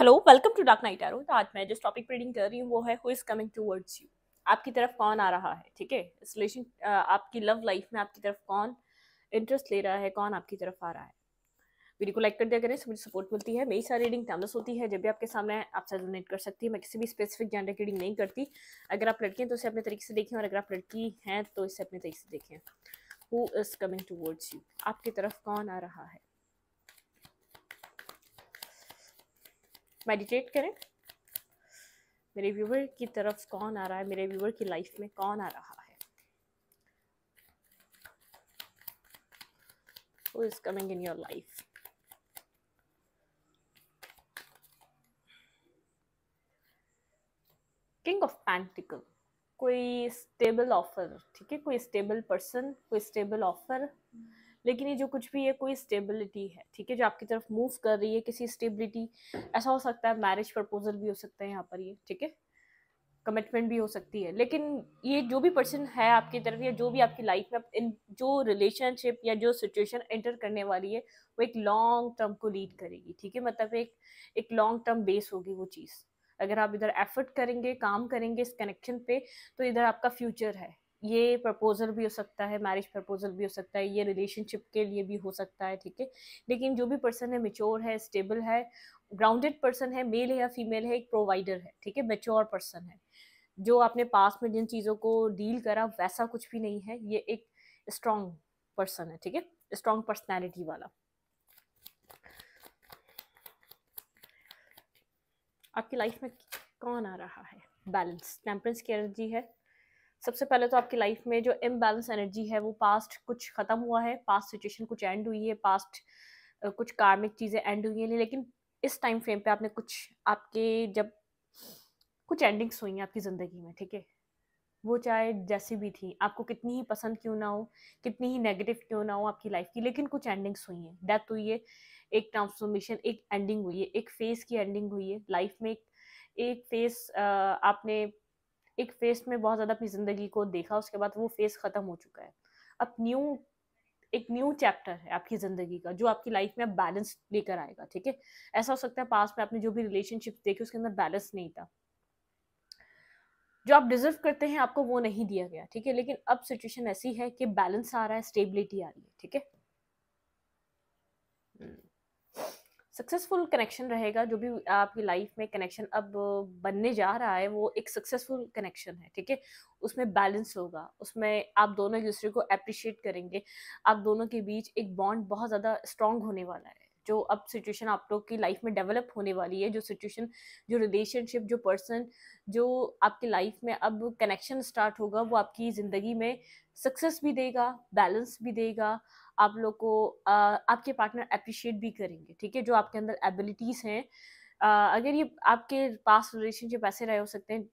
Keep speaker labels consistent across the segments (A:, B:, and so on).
A: Hello welcome to dark knight आरो तो आज मैं जिस टॉपिक पर रीडिंग कर रही हूँ वो है who is coming towards you आपकी तरफ कौन आ रहा है ठीक है इस रिलेशन आपकी लव लाइफ में आपकी तरफ कौन इंटरेस्ट ले रहा है कौन आपकी तरफ आ रहा है वीडियो को लाइक कर दिया करें इससे मुझे सपोर्ट मिलती है मेरी सारी रीडिंग टैमलेस होती है जब भी आपके सामने आपसे डोनेट कर सकती है मैं किसी भी स्पेसिफिक जानने की रीडिंग नहीं करती अगर आप लड़के हैं तो इसे अपने तरीके से देखें और अगर आप लड़की हैं तो इसे अपने तरीके से देखें who is coming towards you आपकी तरफ कौन आ रहा है मेडिटेट करें मेरे व्यूवर की तरफ कौन आ रहा है मेरे व्यूवर की लाइफ में कौन आ रहा है Who is coming in your life? King of pentacles कोई स्टेबल ऑफर ठीक है कोई स्टेबल पर्सन कोई स्टेबल ऑफर लेकिन ये जो कुछ भी है कोई स्टेबिलिटी है ठीक है जो आपकी तरफ मूव कर रही है किसी स्टेबिलिटी ऐसा हो सकता है मैरिज प्रपोजल भी हो सकता है यहाँ पर ये ठीक है कमिटमेंट भी हो सकती है लेकिन ये जो भी पर्सन है आपकी तरफ या जो भी आपकी लाइफ में इन जो रिलेशनशिप या जो सिचुएशन एंटर करने वाली है वो एक लॉन्ग टर्म को लीड करेगी ठीक है मतलब एक एक लॉन्ग टर्म बेस होगी वो चीज़ अगर आप इधर एफर्ट करेंगे काम करेंगे इस कनेक्शन पे तो इधर आपका फ्यूचर है ये प्रपोज़ल भी हो सकता है मैरिज प्रपोज़ल भी हो सकता है ये रिलेशनशिप के लिए भी हो सकता है ठीक है लेकिन जो भी पर्सन है मेच्योर है स्टेबल है ग्राउंडेड पर्सन है मेल है या फीमेल है एक प्रोवाइडर है ठीक है मेच्योर पर्सन है जो आपने पास में जिन चीज़ों को डील करा वैसा कुछ भी नहीं है ये एक स्ट्रॉन्ग पर्सन है ठीक है स्ट्रॉन्ग पर्सनैलिटी वाला आपकी लाइफ में कौन आ रहा है बैलेंस टेम्परेंस की एनर्जी है सबसे पहले तो आपकी लाइफ में जो इम्बैलेंस एनर्जी है वो पास्ट कुछ ख़त्म हुआ है पास्ट सिचुएशन कुछ एंड हुई है पास्ट कुछ कार्मिक चीज़ें एंड हुई हैं लेकिन इस टाइम फ्रेम पे आपने कुछ आपके जब कुछ एंडिंग्स हुई हैं आपकी ज़िंदगी में ठीक है वो चाहे जैसी भी थी आपको कितनी ही पसंद क्यों ना हो कितनी ही नेगेटिव क्यों ना हो आपकी लाइफ की लेकिन कुछ एंडिंग्स हुई हैं डेथ हुई है एक ट्रांसफॉर्मेशन एक एंडिंग हुई है एक फेज़ की एंडिंग हुई है लाइफ में एक एक फेस आपने एक फेस में बहुत ज़्यादा अपनी ज़िंदगी को देखा उसके बाद वो फेस ख़त्म हो चुका है अब न्यू एक न्यू चैप्टर है आपकी ज़िंदगी का जो आपकी लाइफ में बैलेंस लेकर आएगा ठीक है ऐसा हो सकता है पास में आपने जो भी रिलेशनशिप देखी उसके अंदर बैलेंस नहीं था जो आप डिजर्व करते हैं आपको वो नहीं दिया गया ठीक है लेकिन अब सिचुएशन ऐसी है कि बैलेंस आ रहा है स्टेबिलिटी आ रही है ठीक है सक्सेसफुल कनेक्शन रहेगा जो भी आपकी लाइफ में कनेक्शन अब बनने जा रहा है वो एक सक्सेसफुल कनेक्शन है ठीक है उसमें बैलेंस होगा उसमें आप दोनों एक दूसरे को अप्रिशिएट करेंगे आप दोनों के बीच एक बॉन्ड बहुत ज़्यादा स्ट्रॉन्ग होने वाला है जो अब सिचुएशन आप लोग की लाइफ में डेवलप होने वाली है जो सिचुएशन जो रिलेशनशिप जो पर्सन जो आपकी लाइफ में अब कनेक्शन स्टार्ट होगा वो आपकी ज़िंदगी में सक्सेस भी देगा बैलेंस भी देगा आप लोग को आपके पार्टनर अप्रिशिएट भी करेंगे ठीक है जो आपके अंदर एबिलिटीज़ हैं अगर ये आपके पास रिलेशनशिप ऐसे रहे हो सकते हैं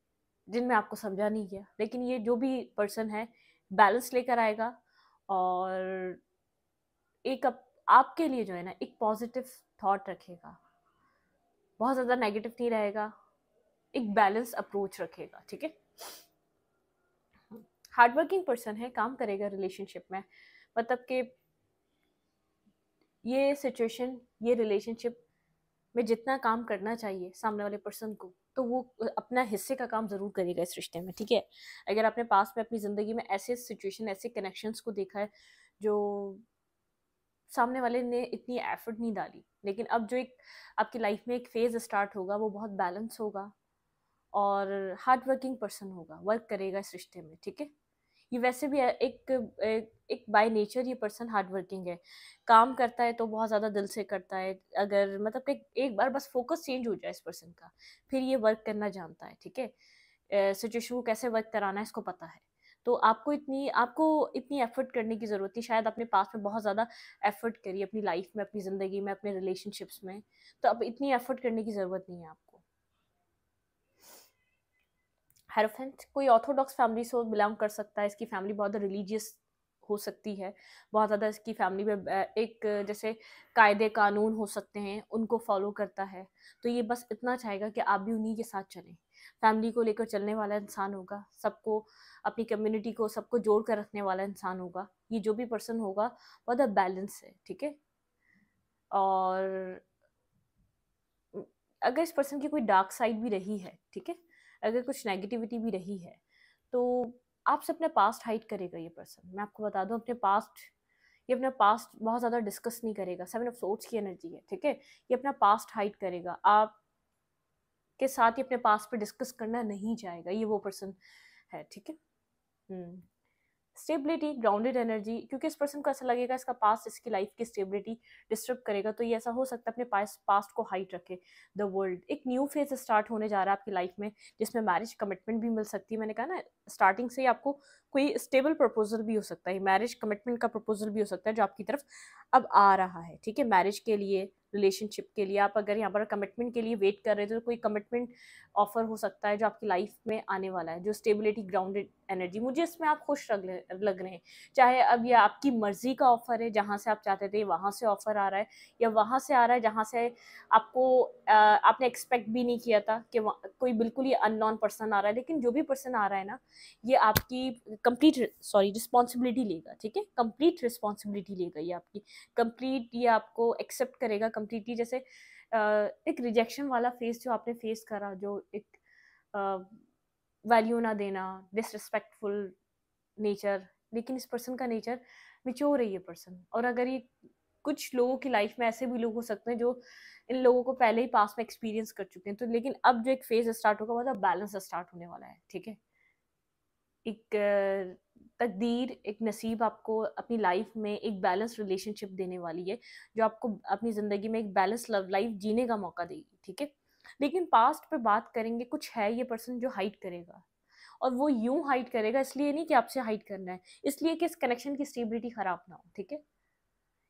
A: जिनमें आपको समझा नहीं गया लेकिन ये जो भी पर्सन है बैलेंस लेकर आएगा और एक अप, आपके लिए जो है ना एक पॉजिटिव थॉट रखेगा बहुत ज़्यादा नेगेटिव नहीं रहेगा एक बैलेंस अप्रोच रखेगा ठीक है हार्डवर्किंग पर्सन है काम करेगा रिलेशनशिप में मतलब कि ये सिचुएशन ये रिलेशनशिप में जितना काम करना चाहिए सामने वाले पर्सन को तो वो अपना हिस्से का काम ज़रूर करेगा इस रिश्ते में ठीक है अगर आपने पास में अपनी ज़िंदगी में ऐसे सिचुएशन ऐसे कनेक्शंस को देखा है जो सामने वाले ने इतनी एफर्ट नहीं डाली लेकिन अब जो एक आपकी लाइफ में एक फेज़ स्टार्ट होगा वो बहुत बैलेंस होगा और हार्ड वर्किंग पर्सन होगा वर्क करेगा इस रिश्ते में ठीक है ये वैसे भी एक एक बाय नेचर ये पर्सन हार्ड वर्किंग है काम करता है तो बहुत ज़्यादा दिल से करता है अगर मतलब कि एक बार बस फोकस चेंज हो जाए इस पर्सन का फिर ये वर्क करना जानता है ठीक है सिचुएशन को कैसे वर्क कराना है इसको पता है तो आपको इतनी आपको इतनी एफर्ट करने की ज़रूरत नहीं शायद आपने पास में बहुत ज़्यादा एफर्ट करी अपनी लाइफ में अपनी ज़िंदगी में अपने रिलेशनशिप्स में तो अब इतनी एफर्ट करने की ज़रूरत नहीं है आपको हेरोफेंट कोई ऑर्थोडॉक्स फैमिली से बिलोंग कर सकता है इसकी फैमिली बहुत रिलीजियस हो सकती है बहुत ज़्यादा इसकी फैमिली में एक जैसे कायदे कानून हो सकते हैं उनको फॉलो करता है तो ये बस इतना चाहेगा कि आप भी उन्हीं के साथ चलें फैमिली को लेकर चलने वाला इंसान होगा सबको अपनी कम्युनिटी को सबको जोड़ कर रखने वाला इंसान होगा ये जो भी पर्सन होगा बहुत बैलेंस है ठीक है और अगर इस पर्सन की कोई डार्क साइड भी रही है ठीक है अगर कुछ नेगेटिविटी भी रही है तो आपसे अपना पास्ट हाइट करेगा ये पर्सन मैं आपको बता दूँ अपने पास्ट ये अपना पास्ट बहुत ज़्यादा डिस्कस नहीं करेगा सेवन ऑफ सोर्ट्स की एनर्जी है ठीक है ये अपना पास्ट हाइट करेगा आप के साथ ही अपने पास्ट पे डिस्कस करना नहीं चाहेगा ये वो पर्सन है ठीक है हम्म। स्टेबिलिटी ग्राउंडेड एनर्जी क्योंकि इस पर्सन को ऐसा लगेगा इसका पास्ट इसकी लाइफ की स्टेबिलिटी डिस्टर्ब करेगा तो ये ऐसा हो सकता है अपने पास पास्ट को हाइट रखे द वर्ल्ड एक न्यू फेज स्टार्ट होने जा रहा है आपकी लाइफ में जिसमें मैरिज कमिटमेंट भी मिल सकती है मैंने कहा ना स्टार्टिंग से ही आपको कोई स्टेबल प्रपोजल भी हो सकता है मैरिज कमिटमेंट का प्रपोजल भी हो सकता है जो आपकी तरफ अब आ रहा है ठीक है मैरिज के लिए रिलेशनशिप के लिए आप अगर यहाँ पर कमिटमेंट के लिए वेट कर रहे थे तो कोई कमिटमेंट ऑफर हो सकता है जो आपकी लाइफ में आने वाला है जो स्टेबिलिटी ग्राउंडेड एनर्जी मुझे इसमें आप खुश लग रहे हैं चाहे अब ये आपकी मर्ज़ी का ऑफ़र है जहाँ से आप चाहते थे वहाँ से ऑफ़र आ रहा है या वहाँ से आ रहा है जहाँ से आपको आपने एक्सपेक्ट भी नहीं किया था कि कोई बिल्कुल ही अननॉन पर्सन आ रहा है लेकिन जो भी पर्सन आ रहा है ना ये आपकी कंप्लीट सॉरी रिस्पॉन्सिबिलिटी लेगा ठीक है कंप्लीट रिस्पॉन्सिबिलिटी लेगा ये आपकी कंप्लीट ये आपको एक्सेप्ट करेगा कम्प्लीटली जैसे एक रिजेक्शन वाला फेस जो आपने फेस करा जो एक वैल्यू ना देना डिसरिस्पेक्टफुल नेचर लेकिन इस पर्सन का नेचर मिच्योर है ये पर्सन और अगर ये कुछ लोगों की लाइफ में ऐसे भी लोग हो सकते हैं जो इन लोगों को पहले ही पास में एक्सपीरियंस कर चुके हैं तो लेकिन अब जो एक फेज स्टार्ट होगा वो बैलेंस तो स्टार्ट होने वाला है ठीक है एक तकदीर एक नसीब आपको अपनी लाइफ में एक बैलेंस रिलेशनशिप देने वाली है जो आपको अपनी ज़िंदगी में एक बैलेंस लव लाइफ जीने का मौका देगी ठीक है लेकिन पास्ट पे बात करेंगे कुछ है ये पर्सन जो हाइट करेगा और वो यूँ हाइट करेगा इसलिए नहीं कि आपसे हाइट करना है इसलिए कि इस कनेक्शन की स्टेबिलिटी ख़राब ना हो ठीक है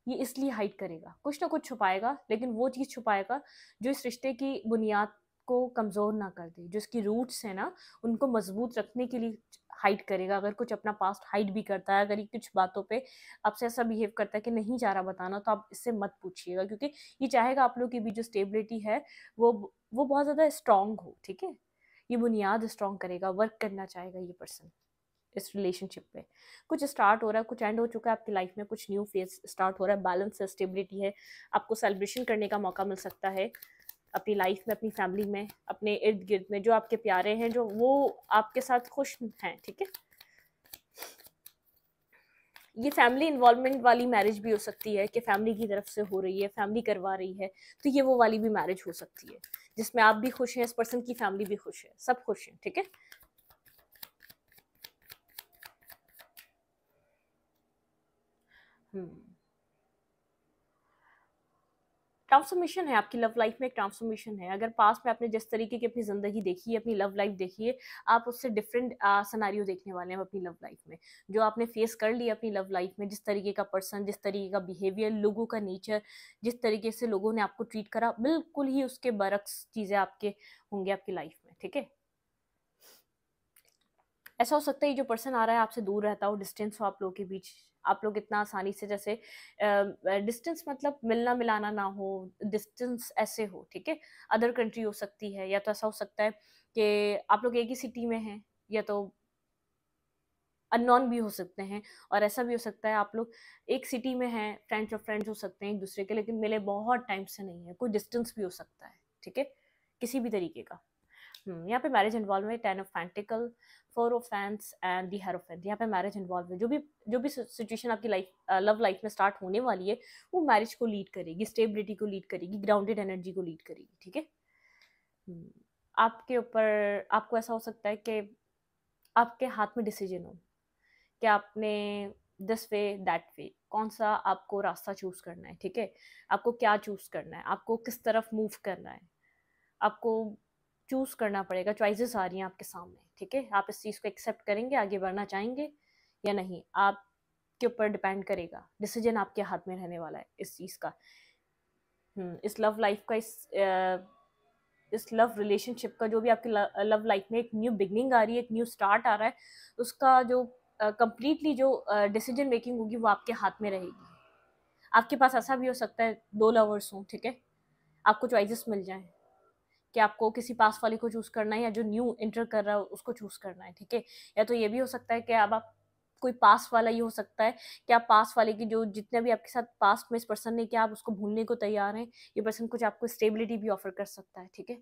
A: ये इसलिए हाइट करेगा कुछ ना कुछ छुपाएगा लेकिन वो चीज़ छुपाएगा जो इस रिश्ते की बुनियाद को कमज़ोर ना कर दे जो इसकी रूट्स हैं ना उनको मजबूत रखने के लिए हाइड करेगा अगर कुछ अपना पास्ट हाइड भी करता है अगर ये कुछ बातों पे आपसे ऐसा बिहेव करता है कि नहीं जा रहा बताना तो आप इससे मत पूछिएगा क्योंकि ये चाहेगा आप लोग की भी जो स्टेबिलिटी है वो वो बहुत ज़्यादा स्ट्रांग हो ठीक है ये बुनियाद स्ट्रांग करेगा वर्क करना चाहेगा ये पर्सन इस रिलेशनशिप पे कुछ स्टार्ट हो रहा है कुछ एंड हो चुका है आपकी लाइफ में कुछ न्यू फेज स्टार्ट हो रहा है बैलेंस है स्टेबिलिटी है आपको सेलिब्रेशन करने का मौका मिल सकता है अपनी लाइफ में अपनी फैमिली में अपने इर्द गिर्द में जो आपके प्यारे हैं जो वो आपके साथ खुश हैं ठीक है ये फैमिली इन्वॉल्वमेंट वाली मैरिज भी हो सकती है कि फैमिली की तरफ से हो रही है फैमिली करवा रही है तो ये वो वाली भी मैरिज हो सकती है जिसमें आप भी खुश हैं इस पर्सन की फैमिली भी खुश है सब खुश हैं ठीक है हम्म ट्रांसफॉर्मेशन है आपकी लव लाइफ में एक ट्रांसफॉर्मेशन है अगर पास में आपने जिस तरीके की अपनी ज़िंदगी देखी है अपनी लव लाइफ देखी है आप उससे डिफरेंट सनारियो देखने वाले हैं अपनी लव लाइफ में जो आपने फेस कर लिया अपनी लव लाइफ में जिस तरीके का पर्सन जिस तरीके का बिहेवियर लोगों का नेचर जिस तरीके से लोगों ने आपको ट्रीट करा बिल्कुल ही उसके बरक्स चीज़ें आपके होंगे आपकी लाइफ में ठीक है ऐसा हो सकता है जो पर्सन आ रहा है आपसे दूर रहता हो डिस्टेंस हो आप लोगों के बीच आप लोग इतना आसानी से जैसे डिस्टेंस मतलब मिलना मिलाना ना हो डिस्टेंस ऐसे हो ठीक है अदर कंट्री हो सकती है या तो ऐसा हो सकता है कि आप लोग एक ही सिटी में हैं या तो अननोन भी हो सकते हैं और ऐसा भी हो सकता है आप लोग एक सिटी में हैं फ्रेंड्स और फ्रेंड्स हो सकते हैं एक दूसरे के लेकिन मिले बहुत टाइम से नहीं है कोई डिस्टेंस भी हो सकता है ठीक है किसी भी तरीके का हम्म, यहाँ पे मैरिज इन्वॉल्व है ten of pentacle four of fans and the fans यहाँ पे मैरिज इन्वॉल्व है जो भी जो भी सिचुएशन आपकी लाइफ लव लाइफ में स्टार्ट होने वाली है वो मैरिज को लीड करेगी स्टेबिलिटी को लीड करेगी ग्राउंडेड एनर्जी को लीड करेगी ठीक है हम्म, आपके ऊपर आपको ऐसा हो सकता है कि आपके हाथ में डिसीजन हो कि आपने दिस वे दैट वे कौन सा आपको रास्ता चूज़ करना है ठीक है आपको क्या चूज़ करना है आपको किस तरफ मूव करना है आपको चूज़ करना पड़ेगा चॉइसेस आ रही हैं आपके सामने ठीक है आप इस चीज़ को एक्सेप्ट करेंगे आगे बढ़ना चाहेंगे या नहीं आप के ऊपर डिपेंड करेगा डिसीजन आपके हाथ में रहने वाला है इस चीज़ का हम्म, इस लव लाइफ का इस इस लव रिलेशनशिप का जो भी आपकी लव लाइफ में एक न्यू बिगनिंग आ रही है एक न्यू स्टार्ट आ रहा है उसका जो कम्प्लीटली uh, जो डिसीजन uh, मेकिंग होगी वो आपके हाथ में रहेगी आपके पास ऐसा भी हो सकता है दो लवर्स हों ठीक है आपको चॉइसेस मिल जाएं कि आपको किसी पास वाली को चूज़ करना है या जो न्यू इंटर कर रहा है उसको चूज़ करना है ठीक है या तो ये भी हो सकता है कि अब आप कोई पास वाला ये हो सकता है कि आप पास वाले की जो जितने भी आपके साथ पास में इस पर्सन ने किया आप उसको भूलने को तैयार हैं ये पर्सन कुछ आपको स्टेबिलिटी भी ऑफर कर सकता है ठीक है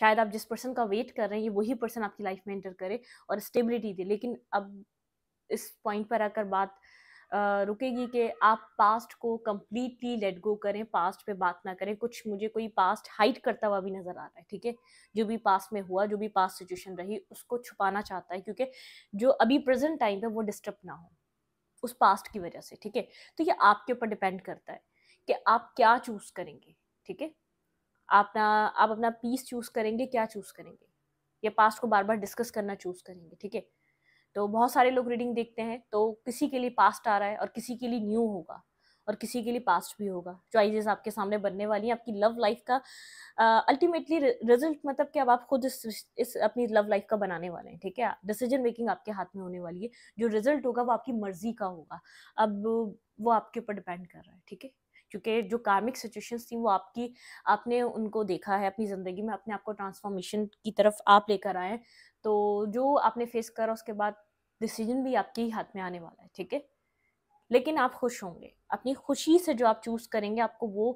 A: शायद आप जिस पर्सन का वेट कर रहे हैं ये वही पर्सन आपकी लाइफ में एंटर करे और स्टेबिलिटी दे लेकिन अब इस पॉइंट पर आकर बात रुकेगी कि आप पास्ट को कम्प्लीटली लेट गो करें पास्ट पे बात ना करें कुछ मुझे कोई पास्ट हाइड करता हुआ भी नज़र आ रहा है ठीक है जो भी पास्ट में हुआ जो भी पास्ट सिचुएशन रही उसको छुपाना चाहता है क्योंकि जो अभी प्रेजेंट टाइम पे वो डिस्टर्ब ना हो उस पास्ट की वजह से ठीक है तो ये आपके ऊपर डिपेंड करता है कि आप क्या चूज़ करेंगे ठीक है आप ना आप अपना पीस चूज़ करेंगे क्या चूज़ करेंगे या पास्ट को बार बार डिस्कस करना चूज़ करेंगे ठीक है तो बहुत सारे लोग रीडिंग देखते हैं तो किसी के लिए पास्ट आ रहा है और किसी के लिए न्यू होगा और किसी के लिए पास्ट भी होगा चॉइजेस आपके सामने बनने वाली हैं आपकी लव लाइफ का अल्टीमेटली रिजल्ट मतलब कि अब आप खुद इस, इस अपनी लव लाइफ का बनाने वाले हैं ठीक है डिसीजन मेकिंग आपके हाथ में होने वाली है जो रिजल्ट होगा वो आपकी मर्जी का होगा अब वो आपके ऊपर डिपेंड कर रहा है ठीक है क्योंकि जो कार्मिक सिचुएशंस थी वो आपकी आपने उनको देखा है अपनी ज़िंदगी में अपने आप को ट्रांसफॉर्मेशन की तरफ आप लेकर आए तो जो आपने फेस करा उसके बाद डिसीजन भी आपके ही हाथ में आने वाला है ठीक है लेकिन आप खुश होंगे अपनी खुशी से जो आप चूज़ करेंगे आपको वो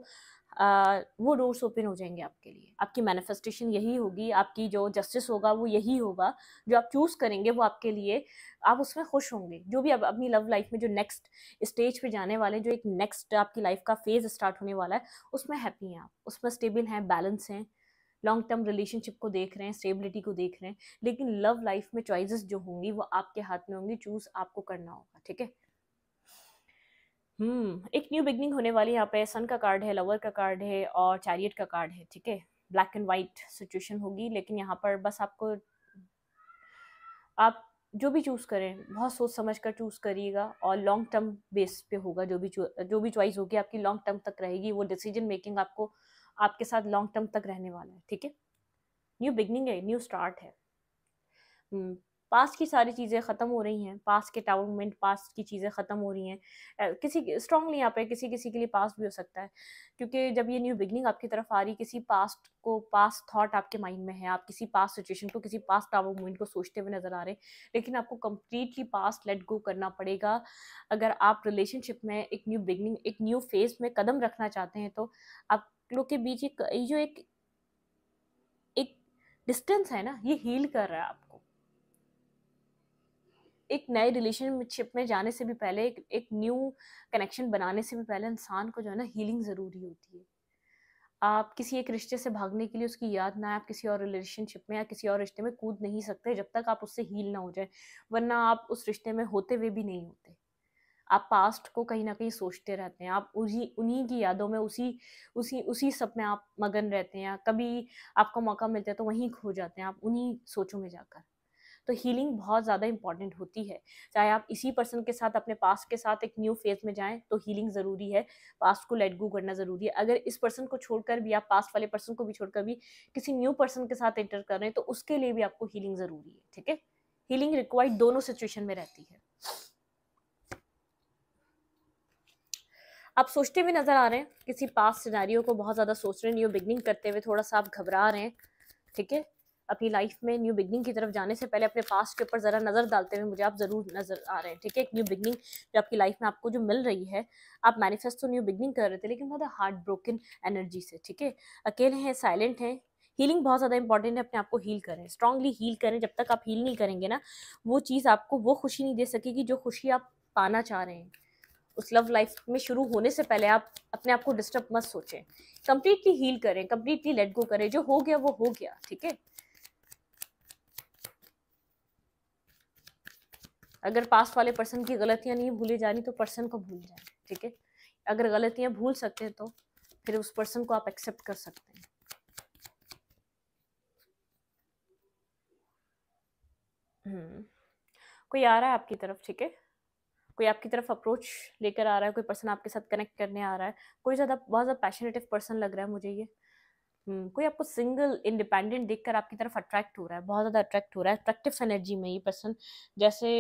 A: आ, वो डोर्स ओपन हो जाएंगे आपके लिए आपकी मैनिफेस्टेशन यही होगी आपकी जो जस्टिस होगा वो यही होगा जो आप चूज़ करेंगे वो आपके लिए आप उसमें खुश होंगे जो भी आप अपनी लव लाइफ में जो नेक्स्ट स्टेज पे जाने वाले जो एक नेक्स्ट आपकी लाइफ का फेज़ स्टार्ट होने वाला है उसमें हैप्पी हैं आप उसमें स्टेबल हैं बैलेंस हैं लॉन्ग टर्म रिलेशनशिप को देख रहे हैं स्टेबिलिटी को देख रहे हैं लेकिन लव लाइफ में चॉइसेस जो होंगी वो आपके हाथ में होंगी चूज आपको करना होगा ठीक है हम्म एक न्यू बिगनिंग होने वाली यहाँ पे सन का कार्ड है लवर का कार्ड है और चैरियट का कार्ड है ठीक है ब्लैक एंड वाइट सिचुएशन होगी लेकिन यहाँ पर बस आपको आप जो भी चूज़ करें बहुत सोच समझ कर चूज़ करिएगा और लॉन्ग टर्म बेस पे होगा जो भी जो भी चॉइस होगी आपकी लॉन्ग टर्म तक रहेगी वो डिसीजन मेकिंग आपको आपके साथ लॉन्ग टर्म तक रहने वाला है ठीक है न्यू बिगनिंग है न्यू स्टार्ट है पास hmm, की सारी चीज़ें ख़त्म हो रही हैं पास के टावरमेंट पास्ट की चीज़ें ख़त्म हो रही हैं किसी स्ट्रांगली यहाँ पे किसी किसी के लिए पास भी हो सकता है क्योंकि जब ये न्यू बिगनिंग आपकी तरफ आ रही किसी पास्ट को पास्ट थॉट आपके माइंड में है आप किसी पास्ट सिचुएशन को किसी पास टावरमेंट को सोचते हुए नज़र आ रहे हैं लेकिन आपको कम्प्लीटली पास्ट लेट गो करना पड़ेगा अगर आप रिलेशनशिप में एक न्यू बिगनिंग एक न्यू फेज में कदम रखना चाहते हैं तो आप लोग के बीच एक ये जो एक एक डिस्टेंस है ना ये हील कर रहा है आपको एक नए रिलेशनशिप में जाने से भी पहले एक, एक न्यू कनेक्शन बनाने से भी पहले इंसान को जो है ना हीलिंग ज़रूरी होती है आप किसी एक रिश्ते से भागने के लिए उसकी याद ना आए आप किसी और रिलेशनशिप में या किसी और रिश्ते में कूद नहीं सकते जब तक आप उससे हील ना हो जाए वरना आप उस रिश्ते में होते हुए भी नहीं होते आप पास्ट को कहीं ना कहीं सोचते रहते हैं आप उसी उन्हीं की यादों में उसी उसी उसी सब में आप मगन रहते हैं कभी आपको मौका मिलता है तो वहीं खो जाते हैं आप उन्हीं सोचों में जाकर तो हीलिंग बहुत ज़्यादा इंपॉर्टेंट होती है चाहे आप इसी पर्सन के साथ अपने पास्ट के साथ एक न्यू फेज में जाएं तो हीलिंग ज़रूरी है पास्ट को लेट गो करना ज़रूरी है अगर इस पर्सन को छोड़कर भी आप पास्ट वाले पर्सन को भी छोड़कर भी किसी न्यू पर्सन के साथ एंटर कर रहे हैं तो उसके लिए भी आपको हीलिंग ज़रूरी है ठीक है हीलिंग रिक्वायर्ड दोनों सिचुएशन में रहती है आप सोचते हुए नज़र आ रहे हैं किसी पास सिनेरियो को बहुत ज़्यादा सोच रहे हैं न्यू बिगनिंग करते हुए थोड़ा सा आप घबरा रहे हैं ठीक है अपनी लाइफ में न्यू बिगनिंग की तरफ जाने से पहले अपने पास के ऊपर ज़रा नज़र डालते हुए मुझे आप ज़रूर नज़र आ रहे हैं ठीक है एक न्यू बिगनिंग जो आपकी लाइफ में आपको जो मिल रही है आप मैनिफेस्टो न्यू बिगनिंग कर रहे थे लेकिन बहुत हार्ट ब्रोकन एनर्जी से ठीक है अकेले हैं साइलेंट हैं हीलिंग बहुत ज़्यादा इंपॉर्टेंट है अपने आप को हील करें स्ट्रांगली हील करें जब तक आप हील नहीं करेंगे ना वो चीज़ आपको वो खुशी नहीं दे सकेगी जो खुशी आप पाना चाह रहे हैं उस लव लाइफ में शुरू होने से पहले आप अपने आप को डिस्टर्ब मत सोचें कंप्लीटली हील करें कंप्लीटली लेट गो करें जो हो गया वो हो गया ठीक है अगर पास्ट वाले पर्सन की गलतियां नहीं भूली जानी तो पर्सन को भूल जाए ठीक है अगर गलतियां भूल सकते हैं तो फिर उस पर्सन को आप एक्सेप्ट कर सकते हैं हम्म। कोई आ रहा है आपकी तरफ ठीक है कोई आपकी तरफ अप्रोच लेकर आ रहा है कोई पर्सन आपके साथ कनेक्ट करने आ रहा है कोई ज़्यादा बहुत ज़्यादा पैशनेटिव पर्सन लग रहा है मुझे ये हम्म, कोई आपको सिंगल इंडिपेंडेंट देखकर आपकी तरफ अट्रैक्ट हो रहा है बहुत ज़्यादा अट्रैक्ट हो रहा है अट्रैक्टिव एनर्जी में ये पर्सन जैसे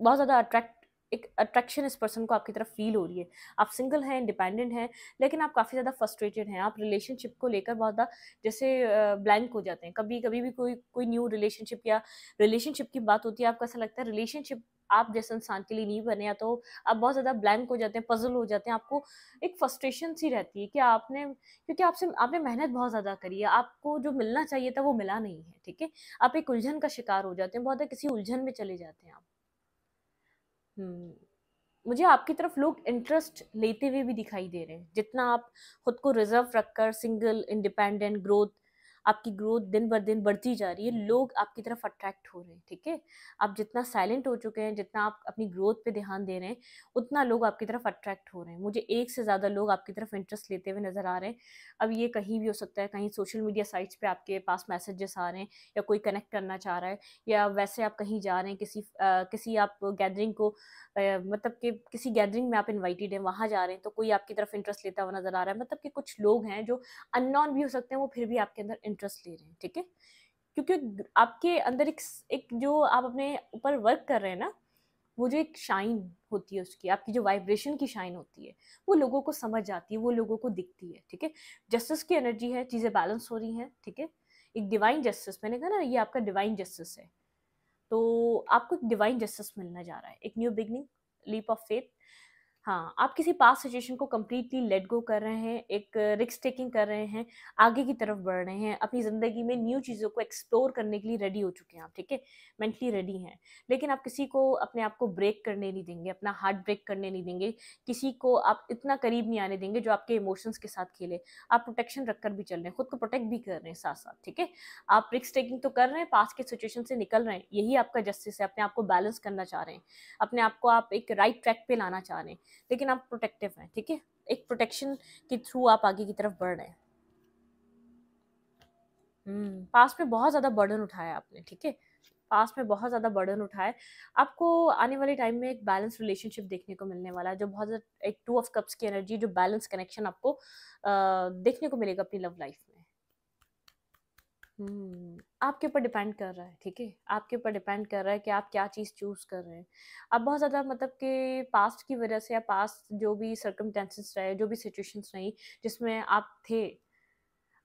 A: बहुत ज़्यादा अट्रैक्ट एक अट्रैक्शन इस पर्सन को आपकी तरफ फील हो रही है आप सिंगल हैं इंडिपेंडेंट हैं लेकिन आप काफ़ी ज़्यादा फ्रस्ट्रेटेड हैं आप रिलेशनशिप को लेकर बहुत ज़्यादा जैसे ब्लैंक हो जाते हैं कभी कभी भी कोई कोई न्यू रिलेशनशिप या रिलेशनशिप की बात होती है आपको ऐसा लगता है रिलेशनशिप आप जैसे इंसान के लिए नहीं बने या तो आप बहुत ज़्यादा ब्लैंक हो जाते हैं पजल हो जाते हैं आपको एक फ्रस्ट्रेशन सी रहती है कि आपने क्योंकि आपसे आपने मेहनत बहुत ज़्यादा करी है आपको जो मिलना चाहिए था वो मिला नहीं है ठीक है आप एक उलझन का शिकार हो जाते हैं बहुत ज्यादा किसी उलझन में चले जाते हैं आप हम्म, मुझे आपकी तरफ लोग इंटरेस्ट लेते हुए भी दिखाई दे रहे हैं जितना आप खुद को रिजर्व रखकर सिंगल इंडिपेंडेंट ग्रोथ आपकी ग्रोथ दिन बर दिन बढ़ती जा रही है हम्म। लोग आपकी तरफ अट्रैक्ट हो रहे हैं ठीक है आप जितना साइलेंट हो चुके हैं जितना आप अपनी ग्रोथ पे ध्यान दे रहे हैं उतना लोग आपकी तरफ अट्रैक्ट हो रहे हैं मुझे एक से ज़्यादा लोग आपकी तरफ इंटरेस्ट लेते हुए नज़र आ रहे हैं अब ये कहीं भी हो सकता है कहीं सोशल मीडिया साइट्स पर आपके पास मैसेजेस आ रहे हैं या कोई कनेक्ट करना चाह रहा है या वैसे आप कहीं जा रहे हैं किसी किसी आप गैदरिंग को मतलब कि किसी गैदरिंग में आप इन्वाइटेड हैं वहाँ जा रहे हैं तो कोई आपकी तरफ इंटरेस्ट लेता हुआ नज़र आ रहा है मतलब कि कुछ लोग हैं जो अननॉन भी हो सकते हैं वो फिर भी आपके अंदर इंटरेस्ट ले रहे हैं ठीक है क्योंकि आपके अंदर एक एक जो आप अपने ऊपर वर्क कर रहे हैं ना वो जो एक शाइन होती है उसकी आपकी जो वाइब्रेशन की शाइन होती है वो लोगों को समझ जाती है वो लोगों को दिखती है ठीक है जस्टिस की एनर्जी है चीज़ें बैलेंस हो रही हैं ठीक है थीके? एक डिवाइन जस्टिस मैंने कहा ना ये आपका डिवाइन जस्टिस है तो आपको एक डिवाइन जस्टिस मिलना जा रहा है एक new beginning leap of faith हाँ आप किसी पास सिचुएशन को कम्प्लीटली लेट गो कर रहे हैं एक रिक्स टेकिंग कर रहे हैं आगे की तरफ बढ़ रहे हैं अपनी ज़िंदगी में न्यू चीज़ों को एक्सप्लोर करने के लिए रेडी हो चुके हैं आप ठीक है मेंटली रेडी हैं लेकिन आप किसी को अपने आप को ब्रेक करने नहीं देंगे अपना हार्ट ब्रेक करने नहीं देंगे किसी को आप इतना करीब नहीं आने देंगे जो आपके इमोशंस के साथ खेले आप प्रोटेक्शन रख कर भी चल रहे हैं खुद को प्रोटेक्ट भी कर रहे हैं साथ साथ ठीक है आप रिक्स टेकिंग तो कर रहे हैं पास के सिचुएशन से निकल रहे हैं यही आपका जस्टिस है अपने आप को बैलेंस करना चाह रहे हैं अपने आप को आप एक राइट ट्रैक पर लाना चाह रहे हैं लेकिन आप प्रोटेक्टिव हैं ठीक है थीके? एक प्रोटेक्शन के थ्रू आप आगे की तरफ बढ़ रहे हैं हम्म, पास में बहुत ज़्यादा बर्डन उठाया आपने ठीक है पास में बहुत ज़्यादा बर्डन उठाए आपको आने वाले टाइम में एक बैलेंस रिलेशनशिप देखने को मिलने वाला है जो बहुत एक टू ऑफ कप्स की एनर्जी जो बैलेंस कनेक्शन आपको आ, देखने को मिलेगा अपनी लव लाइफ हम्म, आपके ऊपर डिपेंड कर रहा है ठीक है आपके ऊपर डिपेंड कर रहा है कि आप क्या चीज़ चूज़ कर रहे हैं आप बहुत ज़्यादा मतलब कि पास्ट की वजह से या पास्ट जो भी सर्कमटेंसेस रहे जो भी सिचुएशंस रही जिसमें आप थे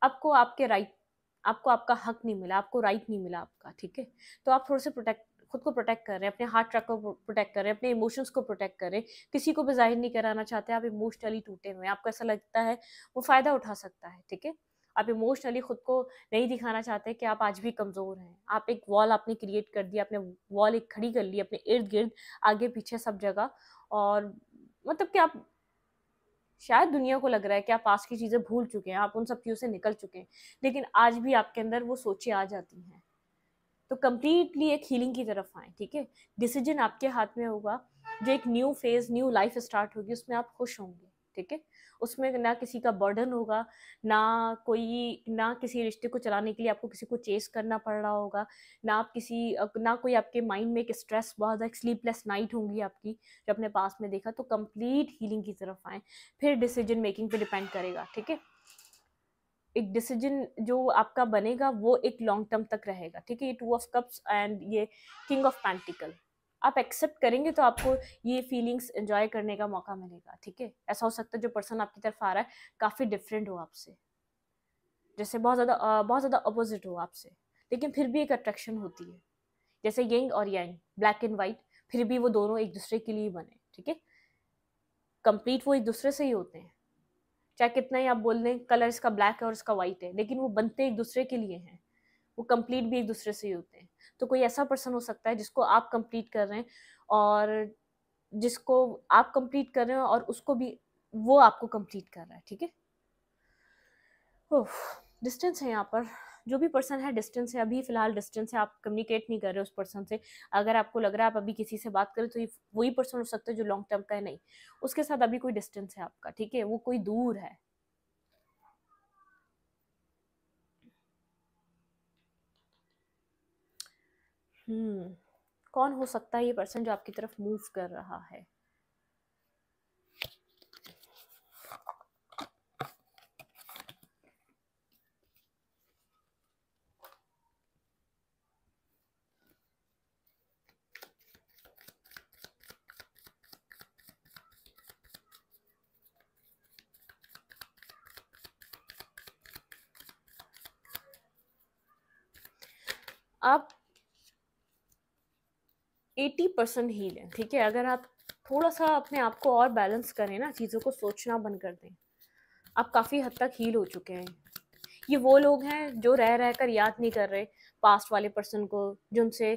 A: आपको आपके राइट आपको आपका हक नहीं मिला आपको राइट नहीं मिला आपका ठीक है तो आप थोड़े से प्रोटेक्ट खुद को प्रोटेक्ट कर रहे हैं अपने हार्ट ट्रैक को प्रोटेक्ट कर रहे हैं अपने इमोशंस को प्रोटेक्ट कर रहे हैं किसी को भी जाहिर नहीं कराना चाहते आप इमोशनली टूटे हुए हैं आपको ऐसा लगता है वो फ़ायदा उठा सकता है ठीक है आप इमोशनली खुद को नहीं दिखाना चाहते कि आप आज भी कमज़ोर हैं आप एक वॉल आपने क्रिएट कर दी आपने वॉल एक खड़ी कर ली अपने इर्द गिर्द आगे पीछे सब जगह और मतलब कि आप शायद दुनिया को लग रहा है कि आप पास की चीज़ें भूल चुके हैं आप उन सब चीज़ों से निकल चुके हैं लेकिन आज भी आपके अंदर वो सोचें आ जाती हैं तो कम्प्लीटली एक हीलिंग की तरफ आएँ ठीक है डिसीजन आपके हाथ में होगा जो एक new phase new life start होगी उसमें आप खुश होंगे ठीक है उसमें ना किसी का बर्डन होगा ना कोई ना किसी रिश्ते को चलाने के लिए आपको किसी को चेस करना पड़ रहा होगा ना आप किसी ना कोई आपके माइंड में एक स्ट्रेस बहुत ज़्यादा स्लीपलेस नाइट होंगी आपकी जो अपने पास में देखा तो कंप्लीट हीलिंग की तरफ आए फिर डिसीजन मेकिंग पे डिपेंड करेगा ठीक है एक डिसीजन जो आपका बनेगा वो एक लॉन्ग टर्म तक रहेगा ठीक है ये टू ऑफ कप्स एंड ये किंग ऑफ पैंटिकल आप एक्सेप्ट करेंगे तो आपको ये फीलिंग्स एंजॉय करने का मौका मिलेगा ठीक है ऐसा हो सकता है जो पर्सन आपकी तरफ आ रहा है काफ़ी डिफरेंट हो आपसे जैसे बहुत ज़्यादा बहुत ज़्यादा अपोजिट हो आपसे लेकिन फिर भी एक अट्रैक्शन होती है जैसे यंग और यंग ब्लैक एंड वाइट फिर भी वो दोनों एक दूसरे के लिए बने ठीक है कंप्लीट वो एक दूसरे से ही होते हैं चाहे कितना ही आप बोल दें कलर इसका ब्लैक है और इसका वाइट है लेकिन वो बनते एक दूसरे के लिए हैं वो कंप्लीट भी एक दूसरे से ही होते हैं तो कोई ऐसा पर्सन हो सकता है जिसको आप कंप्लीट कर रहे हैं और जिसको आप कंप्लीट कर रहे हो और उसको भी वो आपको कंप्लीट कर रहा है ठीक है डिस्टेंस है यहाँ पर जो भी पर्सन है डिस्टेंस है अभी फिलहाल डिस्टेंस है आप कम्युनिकेट नहीं कर रहे उस पर्सन से अगर आपको लग रहा है आप अभी किसी से बात करें तो ये वही पर्सन हो सकता है जो लॉन्ग टर्म का है नहीं उसके साथ अभी कोई डिस्टेंस है आपका ठीक है वो कोई दूर है हम्म कौन हो सकता है ये पर्सन जो आपकी तरफ मूव कर रहा है आप एटी परसेंट ही लें ठीक है अगर आप थोड़ा सा अपने आप को और बैलेंस करें ना चीज़ों को सोचना बंद कर दें आप काफ़ी हद तक हील हो चुके हैं ये वो लोग हैं जो रह रह कर याद नहीं कर रहे पास्ट वाले पर्सन को जो उनसे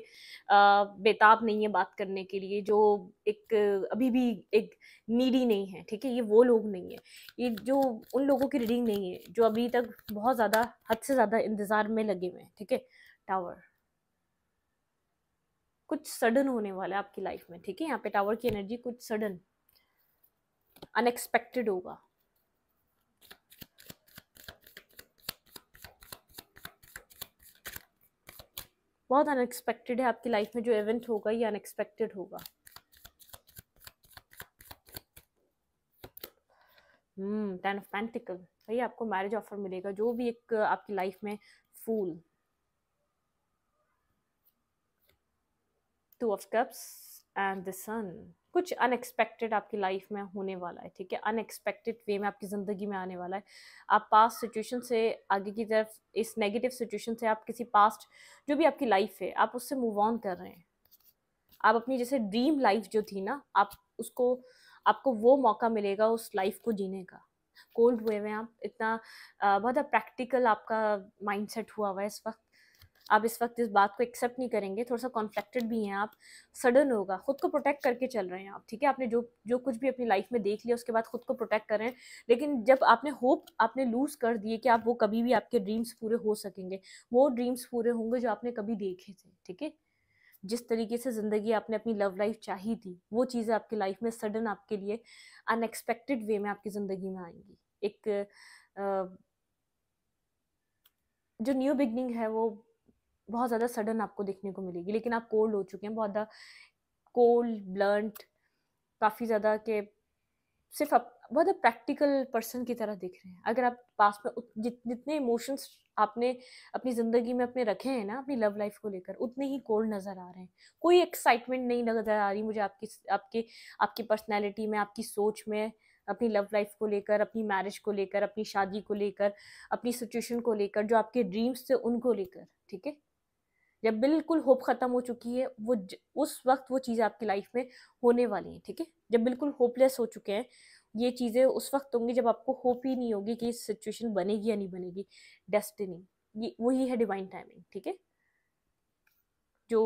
A: बेताब नहीं है बात करने के लिए जो एक अभी भी एक नीडी नहीं है ठीक है ये वो लोग नहीं है ये जो उन लोगों की रीडिंग नहीं है जो अभी तक बहुत ज़्यादा हद से ज़्यादा इंतज़ार में लगे हुए हैं ठीक है टावर कुछ सडन होने वाला है आपकी लाइफ में ठीक है यहाँ पे टावर की एनर्जी कुछ सडन अनएक्सपेक्टेड होगा बहुत अनएक्सपेक्टेड है आपकी लाइफ में जो इवेंट होगा ये अनएक्सपेक्टेड होगा टेन ऑफ पेंटिकल भाई आपको मैरिज ऑफर मिलेगा जो भी एक आपकी लाइफ में fool two of cups and the sun कुछ अनएक्सपेक्टेड आपकी लाइफ में होने वाला है ठीक है अनएक्सपेक्टेड वे में आपकी ज़िंदगी में आने वाला है आप पास्ट सिचुएशन से आगे की तरफ इस नेगेटिव सिचुएशन से आप किसी पास्ट जो भी आपकी लाइफ है आप उससे मूव ऑन कर रहे हैं आप अपनी जैसे ड्रीम लाइफ जो थी ना आप उसको आपको वो मौका मिलेगा उस लाइफ को जीने का कोल्ड हुए हुए आप इतना बहुत प्रैक्टिकल आपका माइंडसेट हुआ हुआ है इस वक्त आप इस वक्त इस बात को एक्सेप्ट नहीं करेंगे थोड़ा सा कॉन्फ्लिक्टेड भी हैं आप सडन होगा खुद को प्रोटेक्ट करके चल रहे हैं आप ठीक है आपने जो जो कुछ भी अपनी लाइफ में देख लिया उसके बाद खुद को प्रोटेक्ट करें लेकिन जब आपने होप आपने लूज़ कर दिए कि आप वो कभी भी आपके ड्रीम्स पूरे हो सकेंगे वो ड्रीम्स पूरे होंगे जो आपने कभी देखे थे ठीक है जिस तरीके से ज़िंदगी आपने अपनी लव लाइफ चाही थी वो चीज़ें आपकी लाइफ में सडन आपके लिए अनएक्सपेक्टेड वे में आपकी ज़िंदगी में आएंगी एक जो न्यू बिगनिंग है वो बहुत ज़्यादा सडन आपको देखने को मिलेगी लेकिन आप कोल्ड हो चुके हैं बहुत ज़्यादा कोल्ड ब्लंट काफ़ी ज़्यादा के सिर्फ आप बहुत प्रैक्टिकल पर्सन की तरह दिख रहे हैं अगर आप पास में जित, जितने इमोशंस आपने अपनी ज़िंदगी में अपने रखे हैं ना अपनी लव लाइफ को लेकर उतने ही कोल्ड नज़र आ रहे हैं कोई एक्साइटमेंट नहीं नज़र आ रही मुझे आपकी आपके आपकी पर्सनैलिटी में आपकी सोच में अपनी लव लाइफ को लेकर अपनी मैरिज को लेकर अपनी शादी को लेकर अपनी सिचुएशन को लेकर जो आपके ड्रीम्स थे उनको लेकर ठीक है जब बिल्कुल होप ख़त्म हो चुकी है वो ज, उस वक्त वो चीज़ आपकी लाइफ में होने वाली है ठीक है जब बिल्कुल होपलेस हो चुके हैं ये चीज़ें उस वक्त होंगी जब आपको होप ही नहीं होगी कि सिचुएशन बनेगी या नहीं बनेगी डेस्टिनी ये वही है डिवाइन टाइमिंग ठीक है जो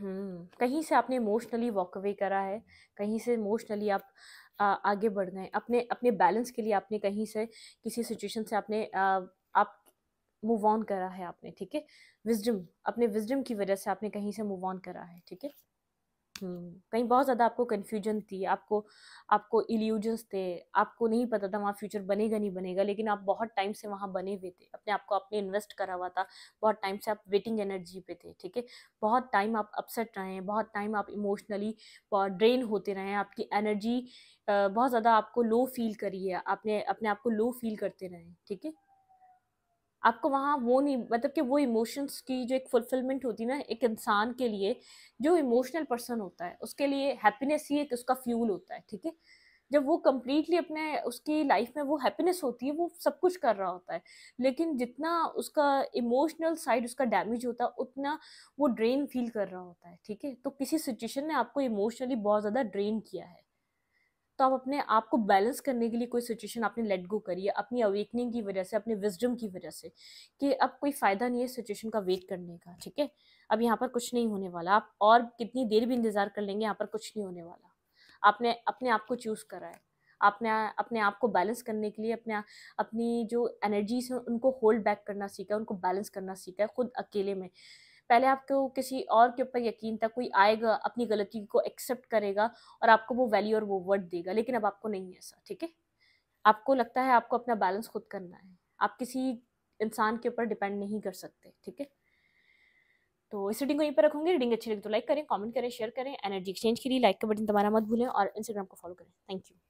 A: हम्म, कहीं से आपने इमोशनली वॉक अवे करा है कहीं से इमोशनली आप आ, आगे बढ़ गए अपने अपने बैलेंस के लिए आपने कहीं से किसी सिचुएशन से आपने आ, मूव ऑन करा है आपने ठीक है विजडम अपने विजडम की वजह से आपने कहीं से मूव ऑन करा है ठीक है हम्म, कहीं बहुत ज़्यादा आपको कन्फ्यूजन थी आपको आपको इल्यूजन्स थे आपको नहीं पता था वहाँ फ्यूचर बनेगा नहीं बनेगा लेकिन आप बहुत टाइम से वहाँ बने हुए थे अपने आप को आपने इन्वेस्ट करा हुआ था बहुत टाइम से आप वेटिंग एनर्जी पे थे ठीक है बहुत टाइम आप अपसेट रहे हैं बहुत टाइम आप इमोशनली ड्रेन होते रहे हैं आपकी एनर्जी बहुत ज़्यादा आपको लो फील करी है आपने अपने आप को लो फील करते रहे ठीक है आपको वहाँ वो नहीं मतलब कि वो इमोशंस की जो एक फुलफिलमेंट होती है ना एक इंसान के लिए जो इमोशनल पर्सन होता है उसके लिए हैप्पीनेस ही एक उसका फ्यूल होता है ठीक है जब वो कम्प्लीटली अपने उसकी लाइफ में वो हैप्पीनेस होती है वो सब कुछ कर रहा होता है लेकिन जितना उसका इमोशनल साइड उसका डैमेज होता है उतना वो ड्रेन फील कर रहा होता है ठीक है तो किसी सिचुएशन ने आपको इमोशनली बहुत ज़्यादा ड्रेन किया है तो आप अपने आप को बैलेंस करने के लिए कोई सिचुएशन आपने लेट गो करी है अपनी अवेकनिंग की वजह से अपने विजडम की वजह से कि अब कोई फ़ायदा नहीं है सिचुएशन का वेट करने का ठीक है अब यहाँ पर कुछ नहीं होने वाला आप और कितनी देर भी इंतज़ार कर लेंगे यहाँ पर कुछ नहीं होने वाला आपने अपने आप को चूज़ करा है आपने अपने आप को बैलेंस करने के लिए अपने अपनी जो एनर्जीज हैं उनको होल्ड बैक करना सीखा है उनको बैलेंस करना सीखा है खुद अकेले में पहले आपको किसी और के ऊपर यकीन था कोई आएगा अपनी गलती को एक्सेप्ट करेगा और आपको वो वैल्यू और वो वर्ड देगा लेकिन अब आपको नहीं है ऐसा ठीक है आपको लगता है आपको अपना बैलेंस खुद करना है आप किसी इंसान के ऊपर डिपेंड नहीं कर सकते ठीक है तो इस रीडिंग को यहीं पर रखूंगी रीडिंग अच्छी लगी तो लाइक करें कमेंट करें शेयर करें एनर्जी एक्सचेंज के लिए लाइक का बटन दबाना मत भूलें और इंस्टाग्राम को फॉलो करें थैंक यू